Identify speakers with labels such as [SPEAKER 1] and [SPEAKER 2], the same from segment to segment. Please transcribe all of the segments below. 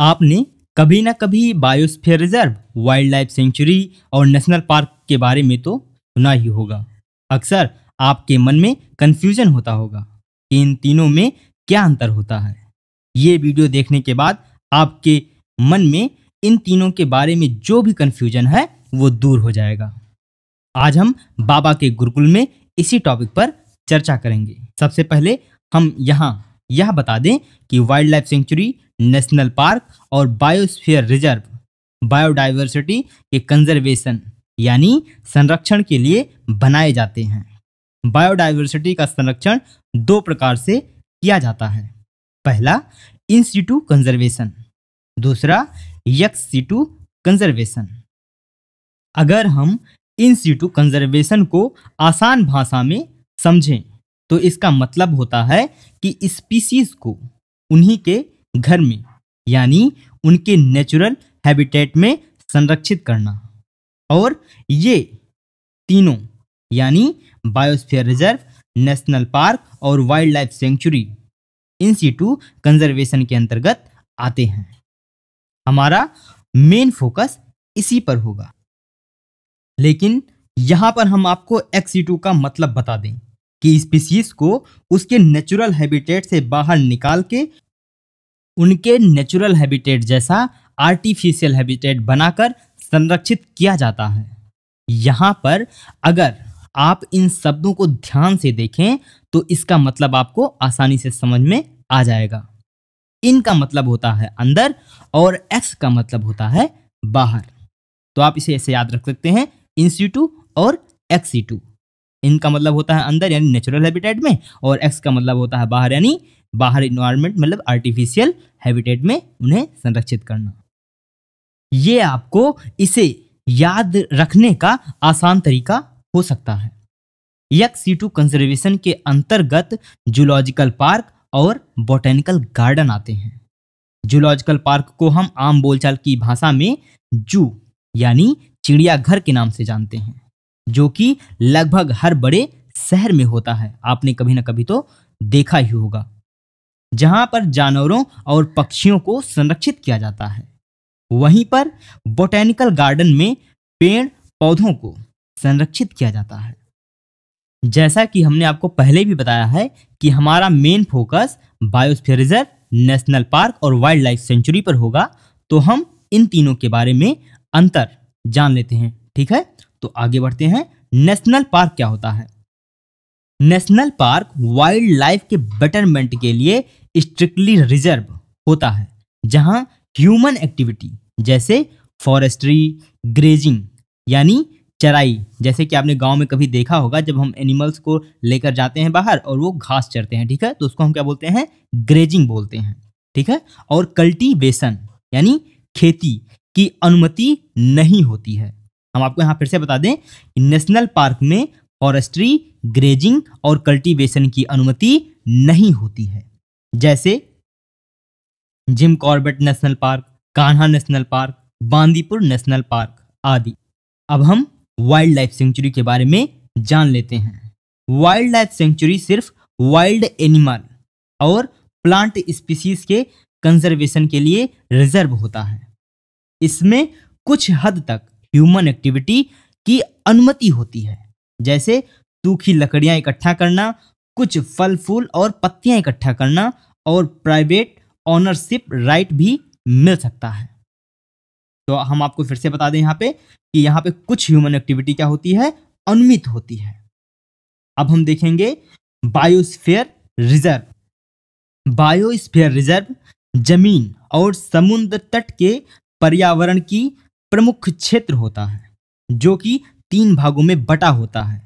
[SPEAKER 1] आपने कभी ना कभी biosphere reserve wild life sanctuary और नेशनल पार्क के बारे में तो सुना ही होगा अक्सर आपके मन में कन्फ्यूजन होता होगा कि इन तीनों में क्या अंतर होता है ये वीडियो देखने के बाद आपके मन में इन तीनों के बारे में जो भी कन्फ्यूजन है वो दूर हो जाएगा आज हम बाबा के गुरुकुल में इसी टॉपिक पर चर्चा करेंगे सबसे पहले हम यहाँ यह बता दें कि wild life sanctuary national park और बायोस्फीयर रिजर्व बायोडाइवर्सिटी के कंजर्वेशन यानी संरक्षण के लिए बनाए जाते हैं बायोडाइवर्सिटी का संरक्षण दो प्रकार से किया जाता है पहला इंस्टीट्यू कंजर्वेशन दूसरा यक्सिटू कंजर्वेशन अगर हम इंस्टीट्यू कंजर्वेशन को आसान भाषा में समझें तो इसका मतलब होता है कि स्पीसीज को उन्हीं के घर में यानी उनके नेचुरल हैबिटेट में संरक्षित करना और ये तीनों यानी बायोस्फीयर रिजर्व नेशनल पार्क और wild life sanctuary in situ conservation के अंतर्गत आते हैं हमारा मेन फोकस इसी पर होगा लेकिन यहाँ पर हम आपको एक्सी का मतलब बता दें कि स्पीसीज को उसके नेचुरल हैबिटेट से बाहर निकाल के उनके नेचुरल हैबिटेट जैसा आर्टिफिशियल हैबिटेट बनाकर संरक्षित किया जाता है यहाँ पर अगर आप इन शब्दों को ध्यान से देखें तो इसका मतलब आपको आसानी से समझ में आ जाएगा इनका मतलब होता है अंदर और एक्स का मतलब होता है बाहर तो आप इसे ऐसे याद रख सकते हैं इन सी टू और एक्स सी टू इनका मतलब होता है अंदर यानी नेचुरल हैबिटेट में और एक्स का मतलब होता है बाहर यानी बाहर इन्वायरमेंट मतलब आर्टिफिशियल हैबिटेट में उन्हें संरक्षित करना ये आपको इसे याद रखने का आसान तरीका हो सकता है यक टू कंजर्वेशन के अंतर्गत जूलॉजिकल पार्क और बोटेनिकल गार्डन आते हैं जूलॉजिकल पार्क को हम आम बोलचाल की भाषा में जू यानी चिड़ियाघर के नाम से जानते हैं जो कि लगभग हर बड़े शहर में होता है आपने कभी ना कभी तो देखा ही होगा जहां पर जानवरों और पक्षियों को संरक्षित किया जाता है वहीं पर बोटेनिकल गार्डन में पेड़ पौधों को संरक्षित किया जाता है जैसा कि हमने आपको पहले भी बताया है कि हमारा main focus biosphere reserve national park और वाइल्ड लाइफ सेंचुरी पर होगा तो हम इन तीनों के बारे में अंतर जान लेते हैं ठीक है तो आगे बढ़ते हैं नेशनल पार्क क्या होता है नेशनल पार्क वाइल्ड लाइफ के बेटरमेंट के लिए स्ट्रिक्टली रिजर्व होता है जहां ह्यूमन एक्टिविटी जैसे फॉरेस्ट्री ग्रेजिंग यानी चराई जैसे कि आपने गांव में कभी देखा होगा जब हम एनिमल्स को लेकर जाते हैं बाहर और वो घास चरते हैं ठीक है तो उसको हम क्या बोलते हैं ग्रेजिंग बोलते हैं ठीक है और कल्टीवेशन यानी खेती की अनुमति नहीं होती है हम आपको यहाँ फिर से बता दें नेशनल पार्क में फॉरेस्ट्री ग्रेजिंग और कल्टीवेशन की अनुमति नहीं होती है जैसे Jim Corbett national park Kanha national park Bandipur national park आदि अब हम वाइल्ड लाइफ सेंचुरी के बारे में जान लेते हैं वाइल्ड लाइफ सेंचुरी सिर्फ वाइल्ड एनिमल और प्लांट स्पीसीज के कंजर्वेशन के लिए रिजर्व होता है इसमें कुछ हद तक ह्यूमन एक्टिविटी की अनुमति होती है जैसे सूखी लकड़ियां इकट्ठा करना कुछ फल फूल और पत्तियां इकट्ठा करना और प्राइवेट ऑनरशिप राइट भी मिल सकता है तो हम आपको फिर से बता दें यहाँ पे कि यहाँ पे कुछ ह्यूमन एक्टिविटी क्या होती है अनुमित होती है अब हम देखेंगे बायोस्फीयर रिजर्व बायोस्फीयर रिजर्व जमीन और समुद्र तट के पर्यावरण की प्रमुख क्षेत्र होता है जो कि तीन भागों में बटा होता है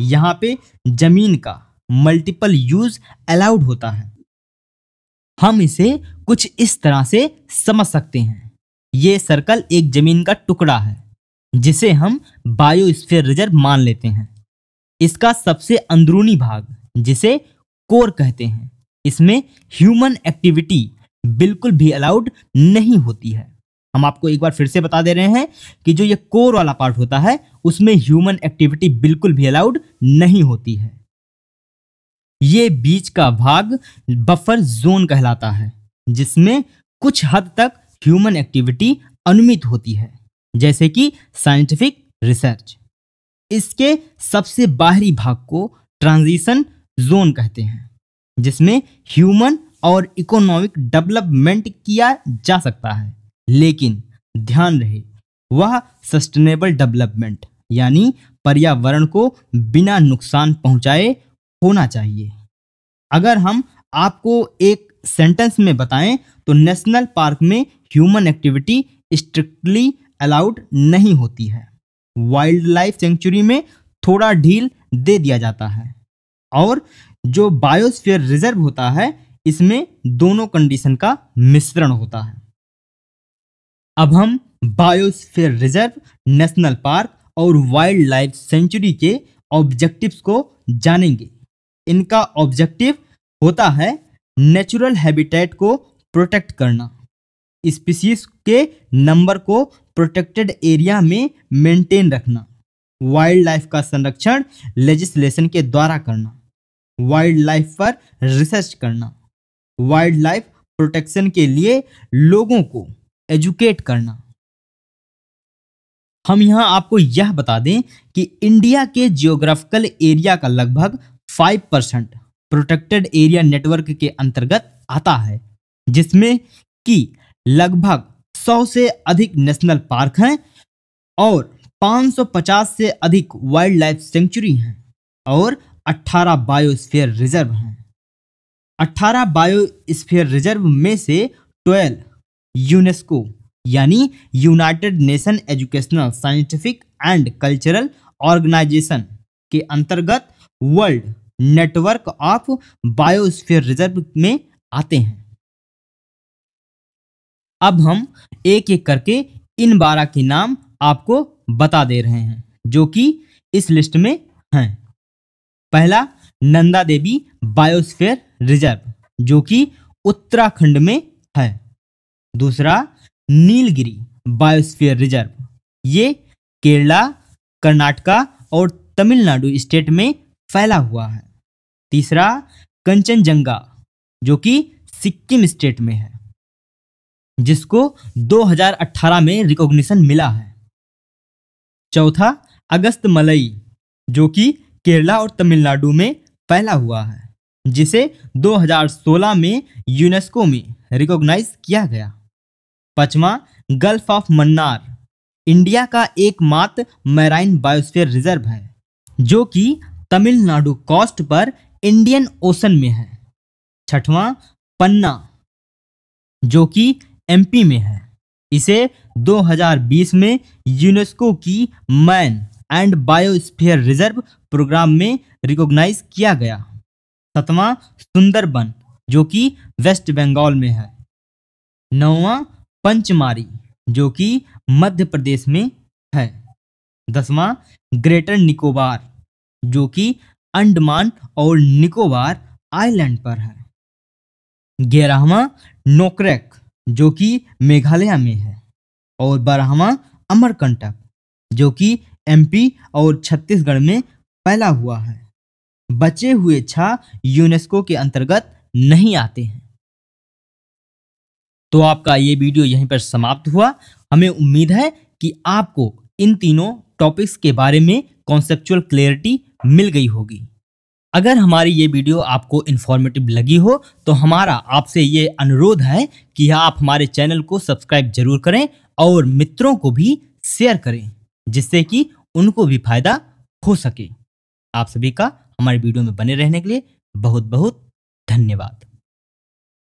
[SPEAKER 1] यहाँ पे जमीन का मल्टीपल यूज अलाउड होता है हम इसे कुछ इस तरह से समझ सकते हैं ये सर्कल एक जमीन का टुकड़ा है जिसे हम बायोस्फीयर रिजर्व मान लेते हैं इसका सबसे अंदरूनी भाग जिसे कोर कहते हैं इसमें ह्यूमन एक्टिविटी बिल्कुल भी अलाउड नहीं होती है हम आपको एक बार फिर से बता दे रहे हैं कि जो ये कोर वाला पार्ट होता है उसमें ह्यूमन एक्टिविटी बिल्कुल भी अलाउड नहीं होती है ये बीच का भाग बफर जोन कहलाता है जिसमें कुछ हद तक ह्यूमन एक्टिविटी अनुमित होती है जैसे कि साइंटिफिक रिसर्च इसके सबसे बाहरी भाग को ट्रांजिशन जोन कहते हैं जिसमें ह्यूमन और इकोनॉमिक डेवलपमेंट किया जा सकता है लेकिन ध्यान रहे वह सस्टेनेबल डेवलपमेंट यानी पर्यावरण को बिना नुकसान पहुंचाए होना चाहिए अगर हम आपको एक सेंटेंस में बताएं तो नेशनल पार्क में ह्यूमन एक्टिविटी स्ट्रिक्टली अलाउड नहीं होती है वाइल्ड लाइफ सेंचुरी में थोड़ा ढील दे दिया जाता है और जो बायोस्फीयर रिजर्व होता है इसमें दोनों कंडीशन का मिश्रण होता है अब हम बायोस्फीयर रिजर्व नेशनल पार्क और वाइल्ड लाइफ सेंचुरी के ऑब्जेक्टिव्स को जानेंगे इनका ऑब्जेक्टिव होता है नेचुरल हैबिटेट को प्रोटेक्ट करना स्पीसीज के नंबर को प्रोटेक्टेड एरिया में मेंटेन रखना वाइल्ड लाइफ का संरक्षण लेजिस्लेशन के द्वारा करना वाइल्ड लाइफ पर रिसर्च करना वाइल्ड लाइफ प्रोटेक्शन के लिए लोगों को एजुकेट करना हम यहां आपको यह बता दें कि इंडिया के जियोग्राफिकल एरिया का लगभग 5 परसेंट प्रोटेक्टेड एरिया नेटवर्क के अंतर्गत आता है जिसमें कि लगभग 100 से अधिक नेशनल पार्क हैं और 550 से अधिक वाइल्ड लाइफ सेंचुरी हैं और 18 बायोस्फीयर रिजर्व हैं 18 बायोस्फीयर रिजर्व में से यूनेस्को यानी United Nation educational scientific and cultural organisation के अंतर्गत world network of biosphere reserve में आते हैं अब हम एक एक करके इन बारह के नाम आपको बता दे रहे हैं जो कि इस लिस्ट में हैं पहला नंदा देवी बायोस्फीयर रिजर्व जो कि उत्तराखंड में है दूसरा नीलगिरी बायोस्फीयर रिजर्व ये केरला कर्नाटका और तमिलनाडु स्टेट में फैला हुआ है तीसरा कंचनजंगा जो कि सिक्किम स्टेट में है जिसको 2018 में रिकॉग्निशन मिला है चौथा अगस्त मलई जो कि केरला और तमिलनाडु में फैला हुआ है जिसे 2016 में यूनेस्को में रिकॉग्नाइज किया गया पचवा गल्फ ऑफ मन्नार इंडिया का एकमात्र मैराइन बायोस्फीयर रिजर्व है जो कि तमिलनाडु कोस्ट पर इंडियन ओशन में है छठवां पन्ना जो कि एमपी में है इसे 2020 में यूनेस्को की man and biosphere reserve programme में रिकॉग्नाइज किया गया सतवां सुंदरबन जो कि वेस्ट बंगाल में है नौवां पंचमारी जो कि मध्य प्रदेश में है दसवां ग्रेटर निकोबार जो कि अंडमान और निकोबार आइलैंड पर है ग्यारहवा नोकरेक जो कि मेघालय में है और बारहवा अमरकंटक जो कि एमपी और छत्तीसगढ़ में फैला हुआ है बचे हुए छह यूनेस्को के अंतर्गत नहीं आते हैं तो आपका ये वीडियो यहीं पर समाप्त हुआ हमें उम्मीद है कि आपको इन तीनों टॉपिक्स के बारे में कॉन्सेप्चुअल क्लियरिटी मिल गई होगी अगर हमारी ये वीडियो आपको इन्फॉर्मेटिव लगी हो तो हमारा आपसे ये अनुरोध है कि आप हमारे चैनल को सब्सक्राइब जरूर करें और मित्रों को भी शेयर करें जिससे कि उनको भी फायदा हो सके आप सभी का हमारे वीडियो में बने रहने के लिए बहुत बहुत धन्यवाद